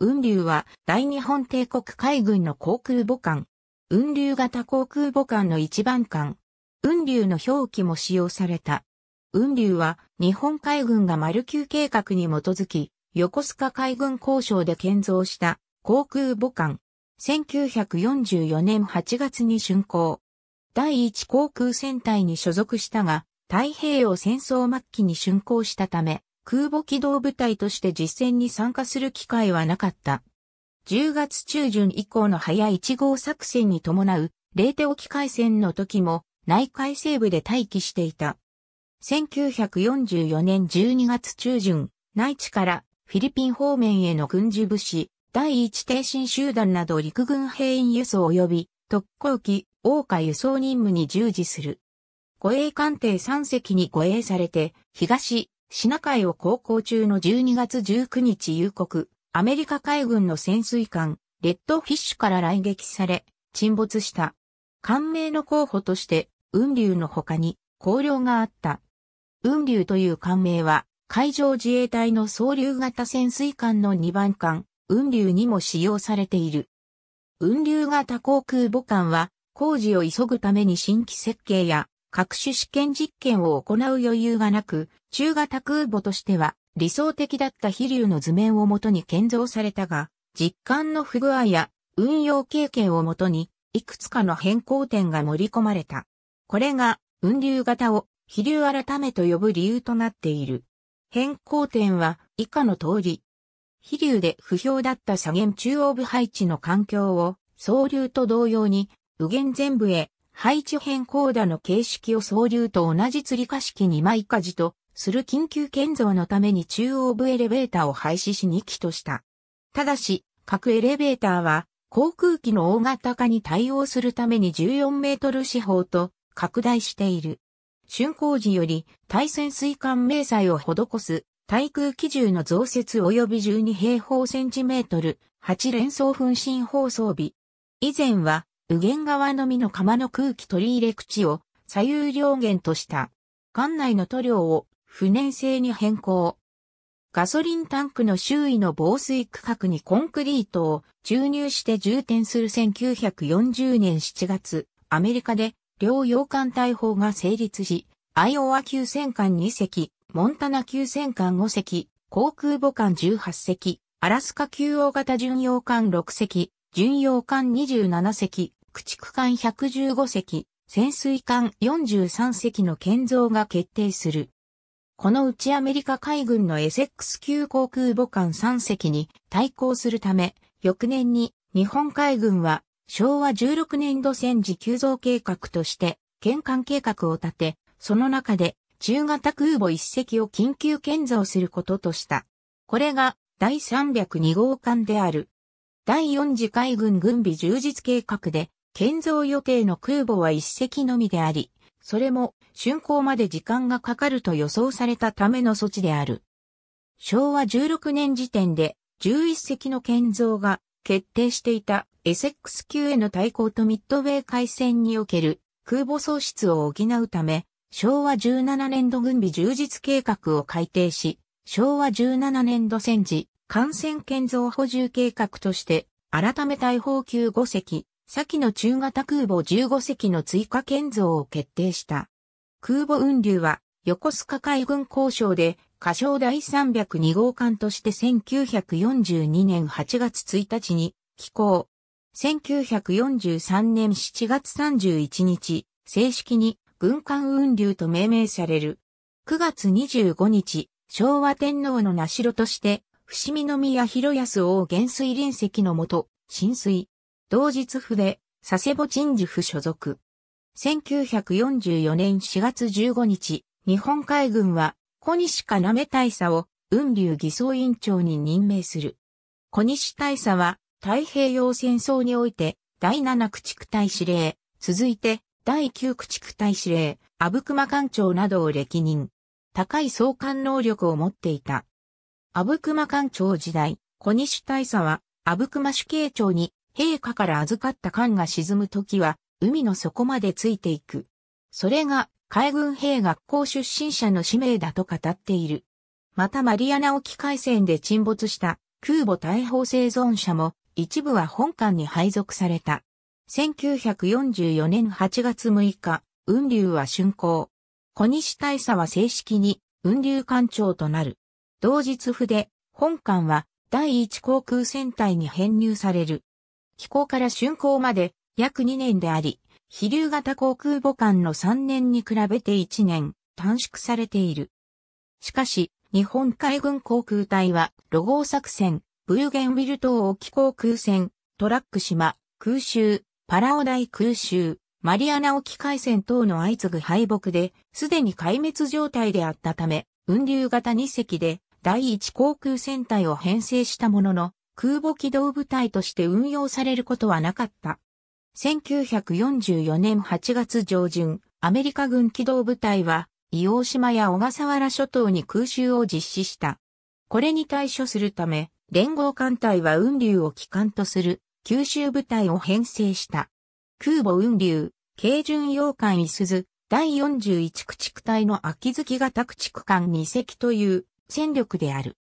雲竜は大日本帝国海軍の航空母艦。雲竜型航空母艦の一番艦。雲竜の表記も使用された。雲竜は日本海軍が丸級計画に基づき、横須賀海軍交渉で建造した航空母艦。1944年8月に竣工。第一航空戦隊に所属したが、太平洋戦争末期に竣工したため、空母機動部隊として実戦に参加する機会はなかった。10月中旬以降の早1号作戦に伴う、冷手沖海戦の時も、内海西部で待機していた。1944年12月中旬、内地からフィリピン方面への軍事物資、第一挺身集団など陸軍兵員輸送及び特攻機、大家輸送任務に従事する。護衛艦艇3隻に護衛されて、東、シナ海を航行中の12月19日夕刻、アメリカ海軍の潜水艦、レッドフィッシュから来撃され、沈没した。艦名の候補として、雲竜の他に、光量があった。雲竜という艦名は、海上自衛隊の総流型潜水艦の2番艦、雲竜にも使用されている。雲竜型航空母艦は、工事を急ぐために新規設計や各種試験実験を行う余裕がなく、中型空母としては理想的だった飛竜の図面をもとに建造されたが、実感の不具合や運用経験をもとに、いくつかの変更点が盛り込まれた。これが、運流型を飛竜改めと呼ぶ理由となっている。変更点は以下の通り。飛竜で不評だった左舷中央部配置の環境を、総流と同様に、右舷全部へ配置変更打の形式を総流と同じ釣り化式2枚火事とする緊急建造のために中央部エレベーターを廃止し2機とした。ただし、各エレベーターは航空機の大型化に対応するために14メートル四方と拡大している。竣工時より対潜水艦明細を施す対空機銃の増設及び12平方センチメートル8連装噴身。放送備。以前は右舷側のみの釜の空気取り入れ口を左右両舷とした。艦内の塗料を不燃性に変更。ガソリンタンクの周囲の防水区画にコンクリートを注入して充填する1940年7月、アメリカで両洋艦隊法が成立し、アイオワ級戦艦2隻、モンタナ級戦艦5隻、航空母艦18隻、アラスカ級大型巡洋艦6隻、巡洋艦27隻、駆逐艦115隻、潜水艦43隻の建造が決定する。このうちアメリカ海軍のエセックス級航空母艦3隻に対抗するため、翌年に日本海軍は昭和16年度戦時急増計画として、建艦計画を立て、その中で中型空母1隻を緊急建造することとした。これが第302号艦である。第4次海軍軍備充実計画で、建造予定の空母は一隻のみであり、それも、竣工まで時間がかかると予想されたための措置である。昭和16年時点で、11隻の建造が決定していたエセックス級への対抗とミッドウェイ海戦における空母喪失を補うため、昭和17年度軍備充実計画を改定し、昭和17年度戦時、艦船建造補充計画として、改め大砲級5隻、先の中型空母15隻の追加建造を決定した。空母運流は、横須賀海軍交渉で、仮称第302号艦として1942年8月1日に寄港。1943年7月31日、正式に軍艦運流と命名される。9月25日、昭和天皇の名城として伏見宮広安王元帥臨席のもと、浸水。同日筆、佐世保鎮守府所属。1944年4月15日、日本海軍は、小西かなめ大佐を、雲竜偽装委員長に任命する。小西大佐は、太平洋戦争において、第七駆逐隊司令、続いて、第九駆逐隊司令、阿武隈艦長などを歴任。高い相関能力を持っていた。阿武隈官庁時代、小西大佐は、阿武隈主慶長に、陛下から預かった艦が沈む時は、海の底までついていく。それが、海軍兵学校出身者の使命だと語っている。またマリアナ沖海戦で沈没した空母大砲生存者も一部は本艦に配属された。1944年8月6日、雲流は竣工。小西大佐は正式に雲流艦長となる。同日筆、本艦は第一航空戦隊に編入される。機構から竣工まで約2年であり、飛竜型航空母艦の3年に比べて1年短縮されている。しかし、日本海軍航空隊は、ロゴ作戦、ブーゲンウィル島沖航空船、トラック島、空襲、パラオ大空襲、マリアナ沖海戦等の相次ぐ敗北で、すでに壊滅状態であったため、運流型2隻で、第一航空戦隊を編成したものの、空母機動部隊として運用されることはなかった。1944年8月上旬、アメリカ軍機動部隊は、伊黄島や小笠原諸島に空襲を実施した。これに対処するため、連合艦隊は運流を機関とする九州部隊を編成した。空母運流、軽巡洋艦イスズ、第41駆逐隊の秋月型駆逐艦2隻という戦力である。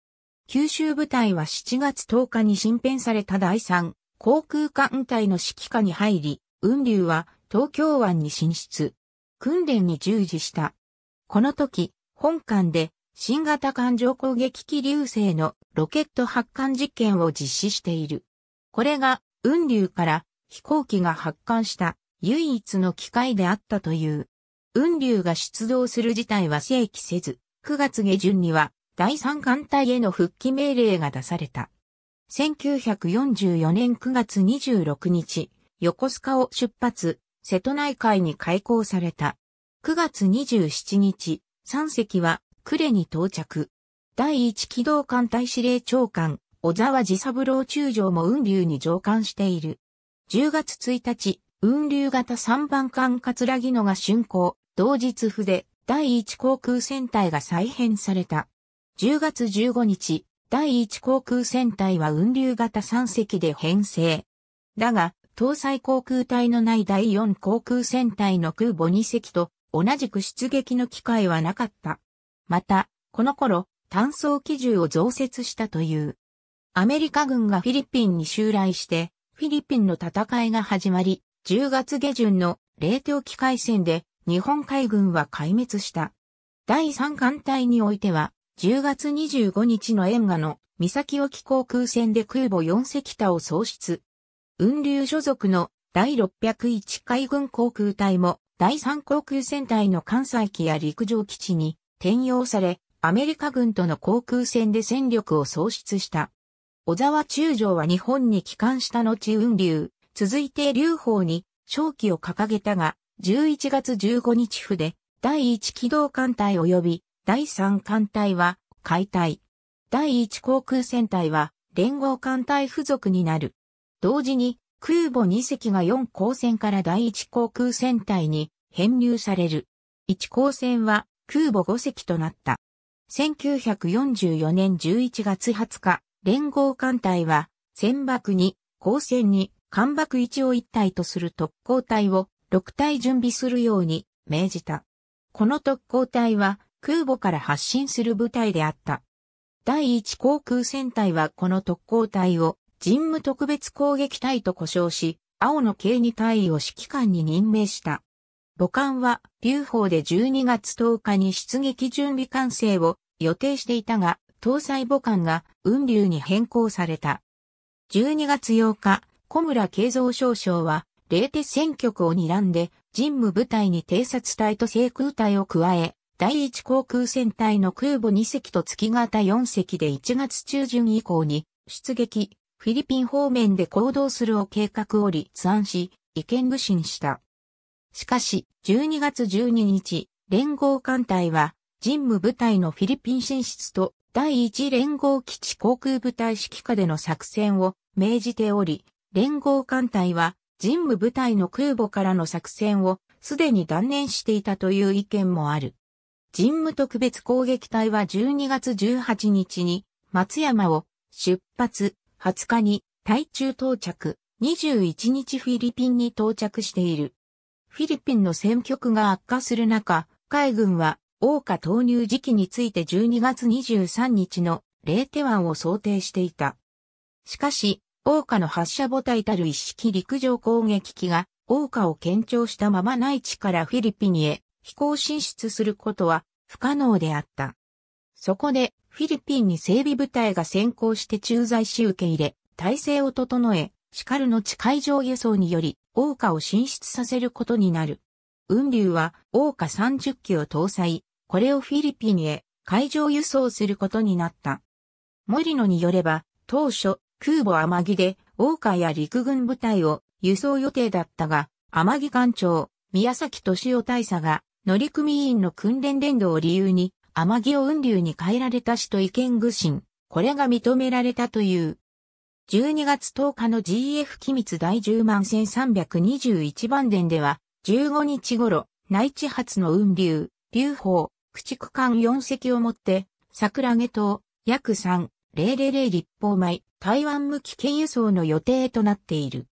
九州部隊は7月10日に新編された第3航空艦隊の指揮下に入り、雲竜は東京湾に進出。訓練に従事した。この時、本艦で新型艦上攻撃機流星のロケット発艦実験を実施している。これが雲竜から飛行機が発艦した唯一の機会であったという。雲竜が出動する事態は正規せず、9月下旬には第三艦隊への復帰命令が出された。1944年9月26日、横須賀を出発、瀬戸内海に開港された。9月27日、3隻は呉に到着。第一機動艦隊司令長官、小沢治三郎中将も雲流に上艦している。10月1日、雲流型3番艦桂木野が竣工、同日筆、第一航空戦隊が再編された。10月15日、第1航空戦隊は雲流型3隻で編成。だが、搭載航空隊のない第4航空戦隊の空母2隻と同じく出撃の機会はなかった。また、この頃、単装機銃を増設したという。アメリカ軍がフィリピンに襲来して、フィリピンの戦いが始まり、10月下旬の冷凍機海戦で日本海軍は壊滅した。第3艦隊においては、10月25日の沿岸の三崎沖航空船で空母4隻田を喪失。雲流所属の第601海軍航空隊も第3航空戦隊の関西機や陸上基地に転用され、アメリカ軍との航空戦で戦力を喪失した。小沢中将は日本に帰還した後雲流、続いて劉邦に勝機を掲げたが、11月15日府で第1機動艦隊及び第3艦隊は解体。第1航空戦隊は連合艦隊付属になる。同時に空母2隻が4航船から第1航空戦隊に編入される。1航船は空母5隻となった。1944年11月20日、連合艦隊は船舶に、航船に、艦爆1を1体とする特攻隊を6体準備するように命じた。この特攻隊は空母から発進する部隊であった。第一航空戦隊はこの特攻隊を人務特別攻撃隊と呼称し、青の警に隊を指揮官に任命した。母艦は、劉邦で12月10日に出撃準備完成を予定していたが、搭載母艦が雲流に変更された。12月8日、小村慶三少将は、冷徹戦局を睨んで、人務部隊に偵察隊と制空隊を加え、第一航空戦隊の空母2隻と月型4隻で1月中旬以降に出撃、フィリピン方面で行動するを計画を立案し、意見具信した。しかし、12月12日、連合艦隊は、任務部隊のフィリピン進出と、第1連合基地航空部隊指揮下での作戦を命じており、連合艦隊は、任務部隊の空母からの作戦をすでに断念していたという意見もある。人務特別攻撃隊は12月18日に松山を出発、20日に台中到着、21日フィリピンに到着している。フィリピンの戦局が悪化する中、海軍は、王家投入時期について12月23日のレ0テ湾を想定していた。しかし、王家の発射母体たる一式陸上攻撃機が、王家を検証したまま内地からフィリピンへ飛行進出することは不可能であった。そこでフィリピンに整備部隊が先行して駐在し受け入れ、体制を整え、シカルの地海上輸送により、王ーを進出させることになる。雲竜は、王ー30機を搭載、これをフィリピンへ海上輸送することになった。森野によれば、当初、空母天城で、王ーや陸軍部隊を輸送予定だったが、天城艦長、宮崎敏夫大佐が乗組員の訓練連動を理由に、天城運流に変えられた死と意見具信、これが認められたという。12月10日の GF 機密第10万1321番伝では、15日頃、内地発の雲流、流砲、駆逐艦4隻をもって、桜毛島、約3000立方米、台湾向き経輸送の予定となっている。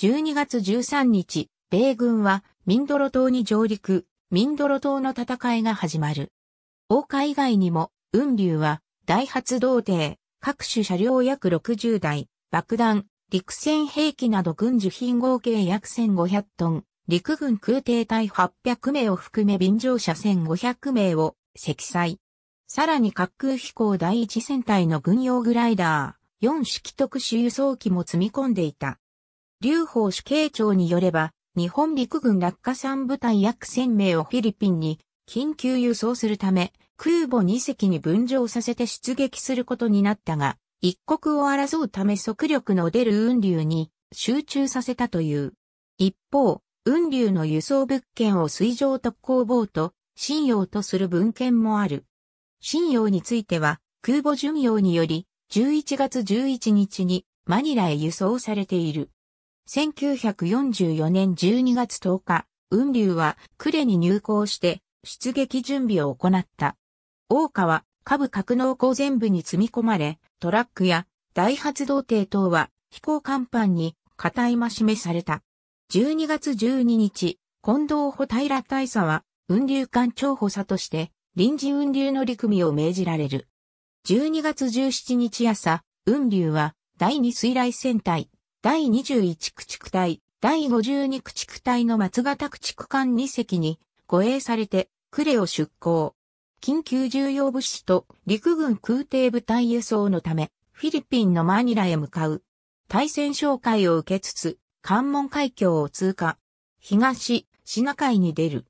12月13日、米軍は、ミンドロ島に上陸、ミンドロ島の戦いが始まる。王家以外にも、雲竜は、大発動艇、各種車両約60台、爆弾、陸戦兵器など軍需品合計約1500トン、陸軍空挺隊800名を含め便乗車1500名を積載。さらに滑空飛行第一戦隊の軍用グライダー、4式特殊輸送機も積み込んでいた。劉邦主計長によれば、日本陸軍落下産部隊約1000名をフィリピンに緊急輸送するため、空母2隻に分譲させて出撃することになったが、一刻を争うため速力の出る雲流に集中させたという。一方、雲流の輸送物件を水上特攻ボート、信用とする文献もある。信用については、空母巡洋により、11月11日にマニラへ輸送されている。1944年12月10日、雲流は呉に入港して出撃準備を行った。大川、下部格納庫全部に積み込まれ、トラックや大発動艇等は飛行甲板に片今めされた。12月12日、近藤穂平大佐は雲流艦長補佐として臨時雲の乗組を命じられる。12月17日朝、雲流は第二水雷戦隊第21駆逐隊、第52駆逐隊の松型駆逐艦2隻に護衛されて、クレを出港。緊急重要物資と陸軍空挺部隊輸送のため、フィリピンのマニラへ向かう。対戦紹介を受けつつ、関門海峡を通過。東、シナ海に出る。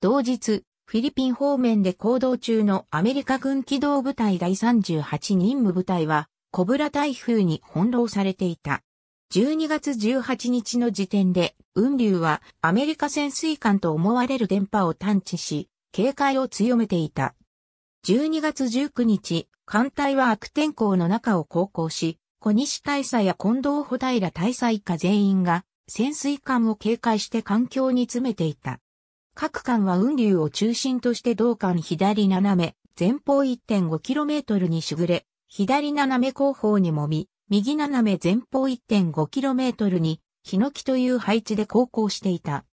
同日、フィリピン方面で行動中のアメリカ軍機動部隊第38任務部隊は、コブラ台風に翻弄されていた。12月18日の時点で、雲流はアメリカ潜水艦と思われる電波を探知し、警戒を強めていた。12月19日、艦隊は悪天候の中を航行し、小西大佐や近藤穂平大佐以下全員が潜水艦を警戒して環境に詰めていた。各艦は雲流を中心として同艦左斜め、前方 1.5km にしぐれ、左斜め後方にもみ、右斜め前方 1.5km に、ヒノキという配置で航行していた。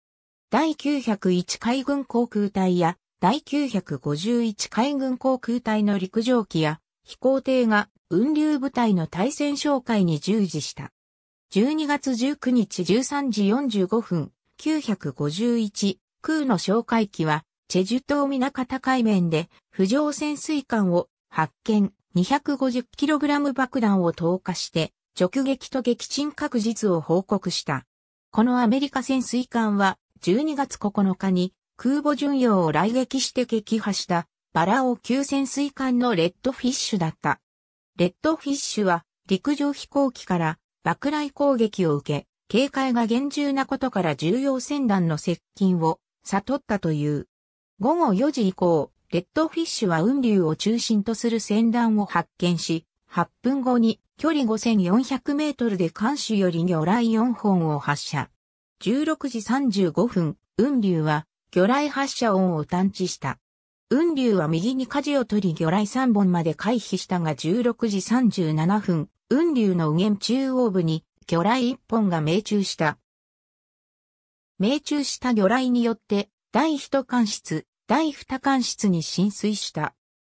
第901海軍航空隊や、第951海軍航空隊の陸上機や、飛行艇が運流部隊の対戦紹介に従事した。12月19日13時45分、951空の哨戒機は、チェジュ島港海面で浮上潜水艦を発見、250kg 爆弾を投下して直撃と撃沈確実を報告した。このアメリカ潜水艦は12月9日に空母巡洋を来撃して撃破したバラオ級潜水艦のレッドフィッシュだった。レッドフィッシュは陸上飛行機から爆雷攻撃を受け、警戒が厳重なことから重要船団の接近を悟ったという。午後4時以降、レッドフィッシュは雲竜を中心とする船団を発見し、8分後に距離5400メートルで艦首より魚雷4本を発射。16時35分、雲竜は魚雷発射音を探知した。雲竜は右に舵を取り魚雷3本まで回避したが16時37分、雲竜の右舷中央部に魚雷1本が命中した。命中した魚雷によって第一艦室、第二管室に浸水した。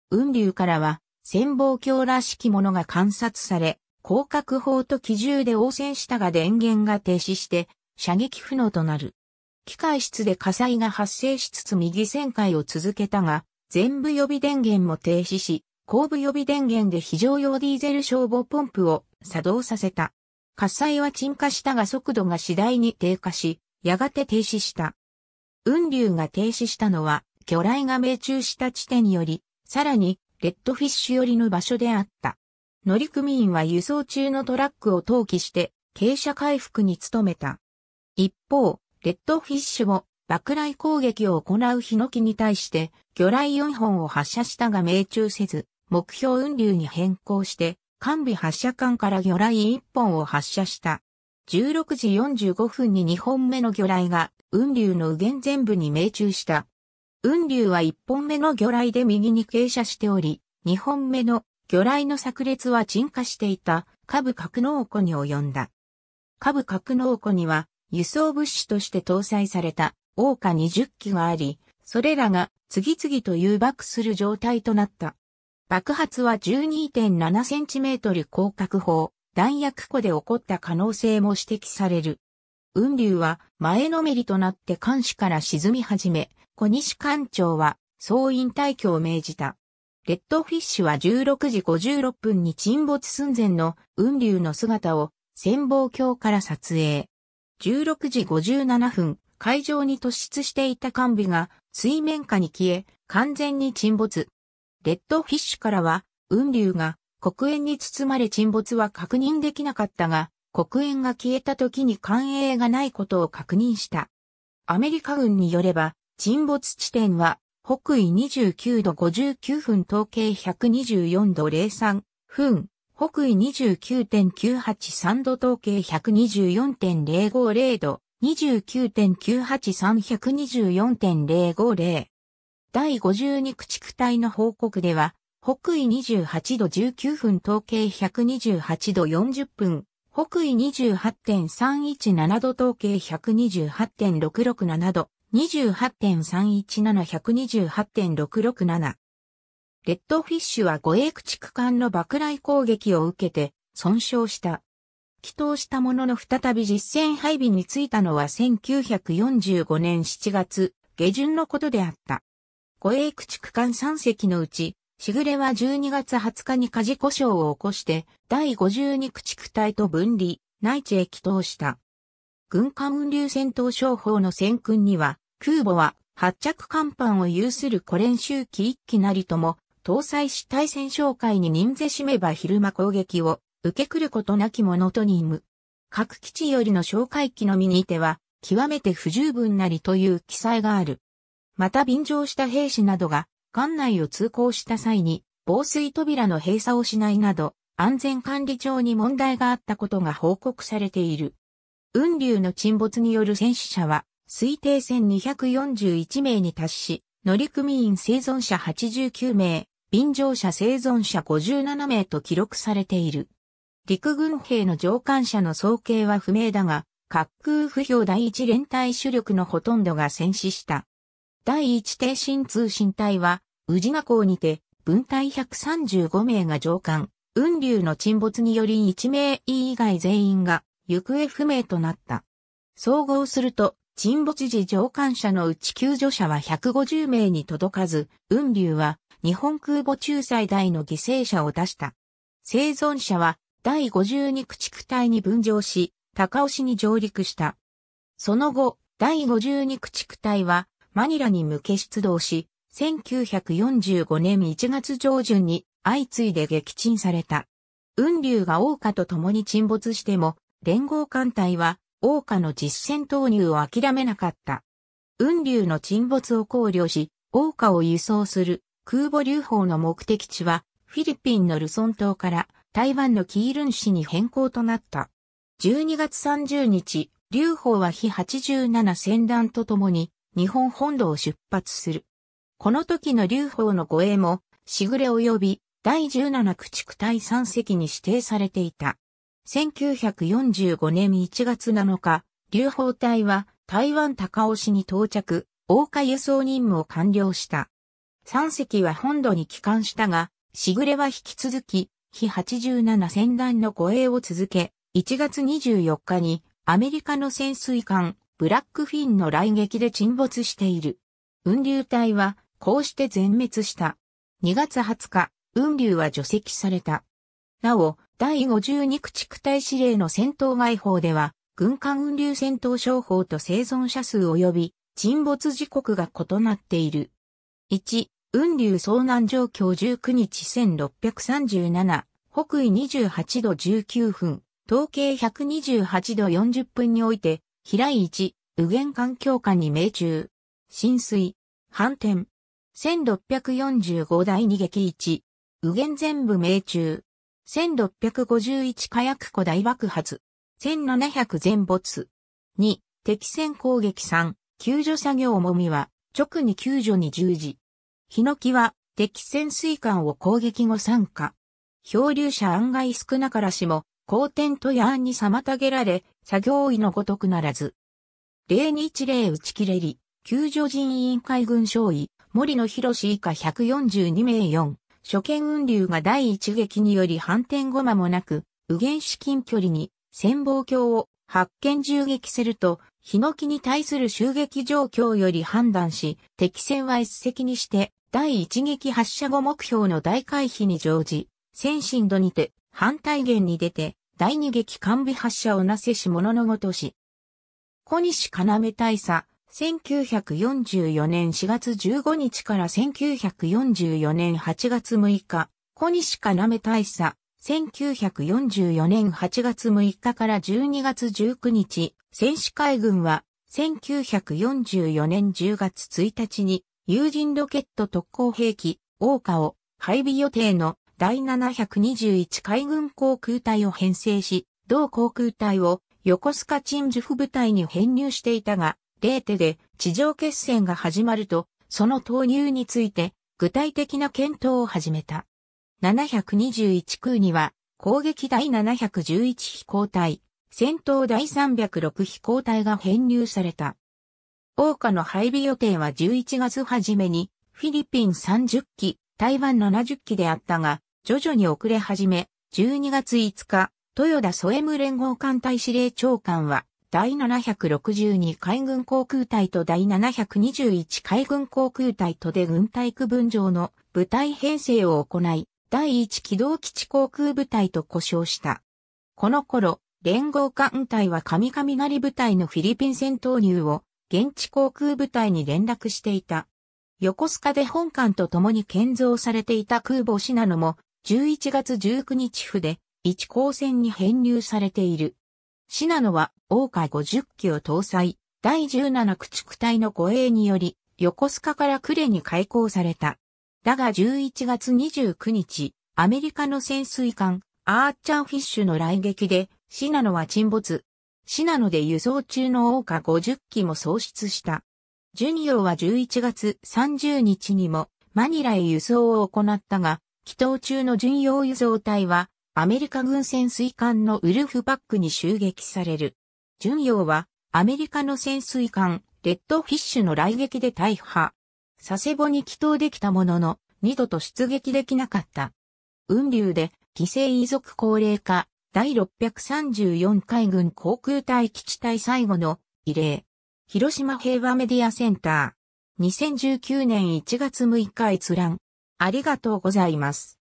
雲流からは、潜望鏡らしきものが観察され、広角砲と機銃で応戦したが電源が停止して、射撃不能となる。機械室で火災が発生しつつ右旋回を続けたが、全部予備電源も停止し、後部予備電源で非常用ディーゼル消防ポンプを作動させた。火災は沈下したが速度が次第に低下し、やがて停止した。雲流が停止したのは、魚雷が命中した地点より、さらに、レッドフィッシュ寄りの場所であった。乗組員は輸送中のトラックを投棄して、傾斜回復に努めた。一方、レッドフィッシュも爆雷攻撃を行うヒノキに対して、魚雷4本を発射したが命中せず、目標運流に変更して、完備発射管から魚雷1本を発射した。16時45分に2本目の魚雷が、雲流の右舷全部に命中した。雲竜は1本目の魚雷で右に傾斜しており、2本目の魚雷の炸裂は沈下していた下部格納庫に及んだ。下部格納庫には輸送物資として搭載されたオー20機があり、それらが次々と誘爆する状態となった。爆発は1 2 7センチメートル広角砲、弾薬庫で起こった可能性も指摘される。雲竜は前のめりとなって艦首から沈み始め、小西艦長は総員退去を命じた。レッドフィッシュは16時56分に沈没寸前の雲竜の姿を潜望鏡から撮影。16時57分、海上に突出していた艦尾が水面下に消え、完全に沈没。レッドフィッシュからは、雲竜が黒煙に包まれ沈没は確認できなかったが、黒煙が消えた時に艦影がないことを確認した。アメリカ軍によれば、沈没地点は、北緯29度59分統計124度03分、北緯29.983度統計124.050度、29.98324.050第52駆逐隊の報告では、北緯28度19分統計128度40分、北緯28.317度統計128.667度、28.317128.667。レッドフィッシュは護衛駆逐艦の爆雷攻撃を受けて損傷した。帰祷したものの再び実戦配備についたのは1945年7月下旬のことであった。護衛駆逐艦3隻のうち、しぐれは12月20日に火事故障を起こして、第52駆逐隊と分離、内地へ帰祷した。軍艦運流戦闘商法の戦訓には、空母は発着艦板を有する古練習機一機なりとも、搭載し対戦紹介に任ぜしめば昼間攻撃を受けくることなきものと任務。各基地よりの紹介機のみにては、極めて不十分なりという記載がある。また便乗した兵士などが、艦内を通行した際に、防水扉の閉鎖をしないなど、安全管理上に問題があったことが報告されている。雲竜の沈没による戦死者は、推定1241名に達し、乗組員生存者89名、便乗者生存者57名と記録されている。陸軍兵の上官者の総計は不明だが、滑空不評第一連隊主力のほとんどが戦死した。第一艇新通信隊は、宇治河港にて、分隊135名が上官、雲竜の沈没により1名以外全員が行方不明となった。総合すると、沈没時上官者のうち救助者は150名に届かず、雲竜は日本空母中最大の犠牲者を出した。生存者は第52駆逐隊に分譲し、高尾市に上陸した。その後、第52駆逐隊はマニラに向け出動し、1945年1月上旬に相次いで撃沈された。雲竜が王家と共に沈没しても、連合艦隊は、王家の実戦投入を諦めなかった。雲竜の沈没を考慮し、王家を輸送する空母流砲の目的地は、フィリピンのルソン島から台湾のキールン市に変更となった。12月30日、流砲は非87戦団とともに日本本土を出発する。この時の流砲の護衛も、しぐれ及び第17駆逐隊3隻に指定されていた。1945年1月7日、流砲隊は台湾高雄市に到着、大火輸送任務を完了した。3隻は本土に帰還したが、しぐれは引き続き、非87戦団の護衛を続け、1月24日にアメリカの潜水艦ブラックフィンの来撃で沈没している。雲流隊はこうして全滅した。2月20日、雲流は除籍された。なお、第52駆逐隊司令の戦闘外法では、軍艦運流戦闘商法と生存者数及び沈没時刻が異なっている。1、運流遭難状況19日1637、北緯28度19分、統計128度40分において、平井一、右舷環境下に命中。浸水、反転。1645第げ撃1、右舷全部命中。1651火薬庫大爆発。1700全没。2、敵戦攻撃3、救助作業もみは、直に救助に従事。ヒノキは、敵潜水艦を攻撃後参加。漂流者案外少なからしも、好転とや案に妨げられ、作業員のごとくならず。0に一例打ち切れり、救助人員海軍将尉、森野博以下142名4。初見雲流が第一撃により反転後間もなく、右原至近距離に、潜望鏡を発見銃撃すると、ヒノキに対する襲撃状況より判断し、敵戦は一石にして、第一撃発射後目標の大回避に乗じ、先進度にて、反対元に出て、第二撃完備発射をなせし物ののごとし。小西要大佐、1944年4月15日から1944年8月6日、小西かなめ大佐、1944年8月6日から12月19日、戦士海軍は、1944年10月1日に、有人ロケット特攻兵器、大ーを配備予定の第721海軍航空隊を編成し、同航空隊を横須賀鎮守府部隊に編入していたが、レーテで地上決戦が始まると、その投入について具体的な検討を始めた。721空には攻撃第711飛行隊、戦闘第306飛行隊が編入された。桜花の配備予定は11月初めにフィリピン30機、台湾70機であったが、徐々に遅れ始め、12月5日、豊田添ム連合艦隊司令長官は、第762海軍航空隊と第721海軍航空隊とで軍隊区分上の部隊編成を行い、第1機動基地航空部隊と呼称した。この頃、連合艦隊はな雷部隊のフィリピン戦投入を現地航空部隊に連絡していた。横須賀で本艦と共に建造されていた空母シナノも11月19日府で一航船に編入されている。シナノは、王海50機を搭載、第17駆逐隊の護衛により、横須賀から呉に開港された。だが11月29日、アメリカの潜水艦、アーチャーフィッシュの来撃で、シナノは沈没。シナノで輸送中の王家50機も喪失した。ジュニオは11月30日にもマニラへ輸送を行ったが、祈祷中の巡洋輸送隊はアメリカ軍潜水艦のウルフバックに襲撃される。巡洋は、アメリカの潜水艦、レッドフィッシュの来撃で大破。佐世保に祈祷できたものの、二度と出撃できなかった。雲流で、犠牲遺族高齢化、第634海軍航空隊基地隊最後の慰霊。広島平和メディアセンター。2019年1月6日閲覧。ありがとうございます。